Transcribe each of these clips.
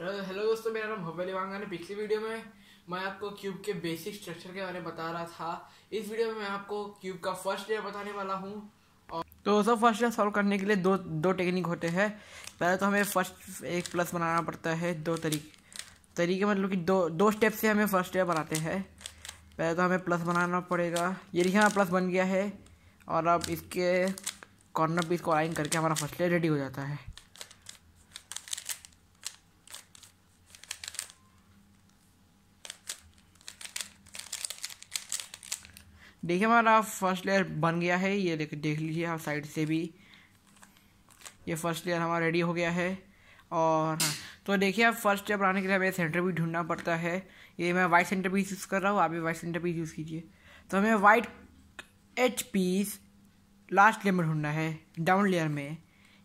hello दोस्तों मेरा नाम भव्य लिवांगा ने पिछली वीडियो में मैं आपको क्यूब के बेसिक स्ट्रक्चर के बारे में बता रहा था इस वीडियो में मैं आपको क्यूब का फर्स्ट लेयर बताने वाला हूँ और तो सब फर्स्ट लेयर सॉल्व करने के लिए दो दो टेक्निक होते हैं पहले तो हमें फर्स्ट एक प्लस बनाना पड़ता है दो तरीके तरीके मतलब कि दो दो स्टेप से हमें फर्स्ट लेयर बनाते हैं पहले तो हमें प्लस बनाना पड़ेगा ये देखिए हमारा प्लस बन गया है और अब इसके कॉर्नर पीस को अलाइन करके हमारा फर्स्ट लेयर रेडी हो जाता है देखिए हमारा फर्स्ट लेयर बन गया है ये देख देख लीजिए आप साइड से भी ये फर्स्ट लेयर हमारा रेडी हो गया है और हाँ, तो देखिए आप फर्स्ट लेयर बनाने के लिए हमें सेंटर भी ढूंढना पड़ता है ये मैं वाइट सेंटर पीस यूज़ कर रहा हूँ आप भी वाइट सेंटर पीस यूज़ कीजिए तो हमें white edge piece last layer में ढूंढना है डाउन लेयर में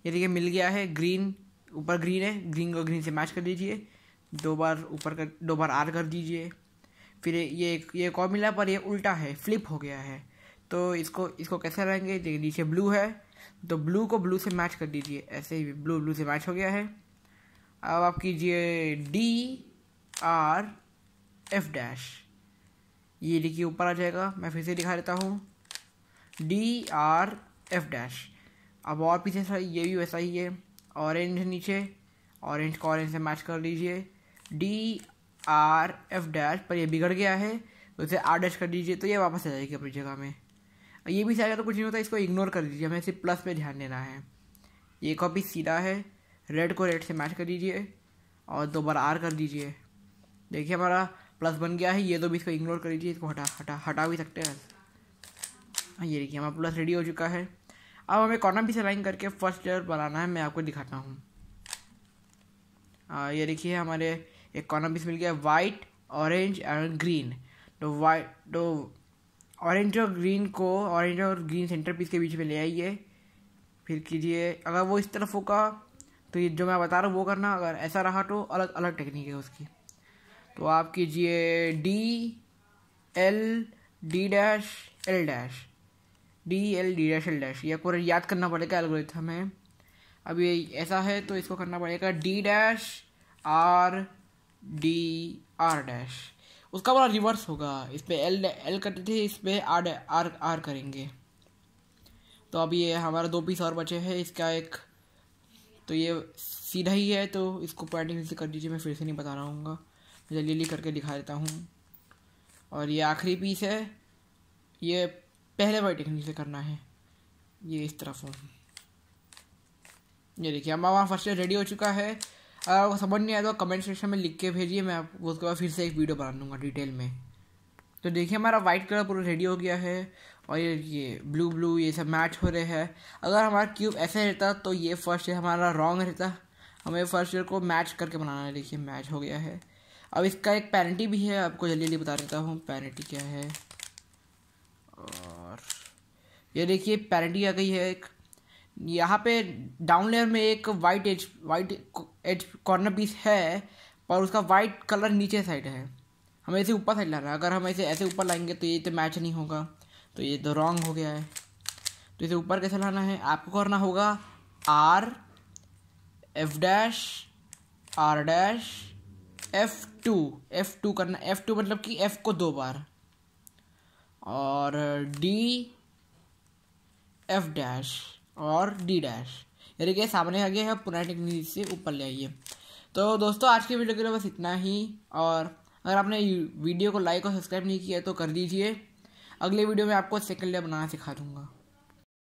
ये देखिए मिल गया है ग्रीन ऊपर ग्रीन है ग्रीन को ग्रीन से मैच कर दीजिए दो बार ऊपर कर दो बार आर कर दीजिए फिर ये ये और मिला पर ये उल्टा है फ्लिप हो गया है तो इसको इसको कैसे रहेंगे नीचे ब्लू है तो ब्लू को ब्लू से मैच कर दीजिए ऐसे ही ब्लू ब्लू से मैच हो गया है अब आप कीजिए डी आर एफ डैश ये लिखिए ऊपर आ जाएगा मैं फिर से दिखा देता हूँ डी आर एफ डैश अब और पीछे सा ये भी वैसा ही है ऑरेंज नीचे ऑरेंज को ऑरेंज से मैच कर लीजिए डी आर एफ डैश पर ये बिगड़ गया है तो इसे आर डैश कर दीजिए तो ये वापस आ जाएगी अपनी जगह में ये भी जाएगा तो कुछ नहीं होता इसको इग्नोर कर दीजिए हमें सिर्फ प्लस पे ध्यान देना है ये कॉपी सीधा है रेड को रेड से मैच कर दीजिए और दो बार आर कर दीजिए देखिए हमारा प्लस बन गया है ये तो भी इसको इग्नोर कर दीजिए इसको हटा हटा हटा भी सकते हैं हाँ, ये देखिए हमारा प्लस रेडी हो चुका है अब हमें कॉर्नर भी सलाइन करके फर्स्ट लेयर बनाना है मैं आपको दिखाता हूँ ये देखिए हमारे एक कॉर्नर पीस मिल गया वाइट ऑरेंज एंड ग्रीन तो वाइट तो ऑरेंज और ग्रीन को ऑरेंज और ग्रीन सेंटर पीस के बीच में ले आइए फिर कीजिए अगर वो इस तरफ होगा तो ये जो मैं बता रहा हूँ वो करना अगर ऐसा रहा तो अलग अलग टेक्निक है उसकी तो आप कीजिए D L D dash L dash D L D dash L dash ये पूरा याद करना पड़ेगा एल्गोरिथम है अब ये ऐसा है तो इसको करना पड़ेगा D dash R D R dash उसका बड़ा रिवर्स होगा इस पर एल एल करते थे इस पर आर आर आर करेंगे तो अब ये हमारा दो पीस और बचे हैं इसका एक तो ये सीधा ही है तो इसको पॉइंटिंग से कर दीजिए मैं फिर से नहीं बता रहा हूँ मैं जल्दी करके दिखा देता हूँ और ये आखिरी पीस है ये पहले वाली टेक्निक से करना है ये इस तरफ हो ये देखिए हमारा वहाँ फर्स्ट रेडी हो चुका है अगर आपको समझ नहीं आया तो कमेंट सेक्शन में लिख के भेजिए मैं आपको उसके बाद फिर से एक वीडियो बना लूँगा डिटेल में तो देखिए हमारा वाइट कलर पूरा रेडी हो गया है और ये ये ब्लू ब्लू ये सब मैच हो रहे हैं अगर हमारा क्यूब ऐसे रहता तो ये फर्स्ट ईयर हमारा रॉन्ग रहता हमें फर्स्ट ईयर को मैच करके बनाना है देखिए मैच हो गया है अब इसका एक पेनल्टी भी है आपको जल्दी जल्दी बता देता हूँ पैरेंटी क्या है और ये देखिए पैरेंटी आ गई है एक यहाँ पे डाउन लेयर में एक white edge white edge corner piece है पर उसका वाइट कलर नीचे साइड है हमें इसे ऊपर साइड लाना है अगर हम इसे ऐसे ऊपर लाएंगे तो ये तो मैच नहीं होगा तो ये तो रॉन्ग हो गया है तो इसे ऊपर कैसे लाना है आपको करना होगा R F dash R dash F two F two करना एफ टू मतलब कि एफ को दो बार और डी एफ डैश और डी डैश यानी कि सामने आ गया है पुराने टेक्निक से ऊपर ले आइए तो दोस्तों आज की वीडियो के लिए बस इतना ही और अगर आपने वीडियो को लाइक और सब्सक्राइब नहीं किया तो कर दीजिए अगले वीडियो में आपको सेकंड लेयर बनाना सिखा दूंगा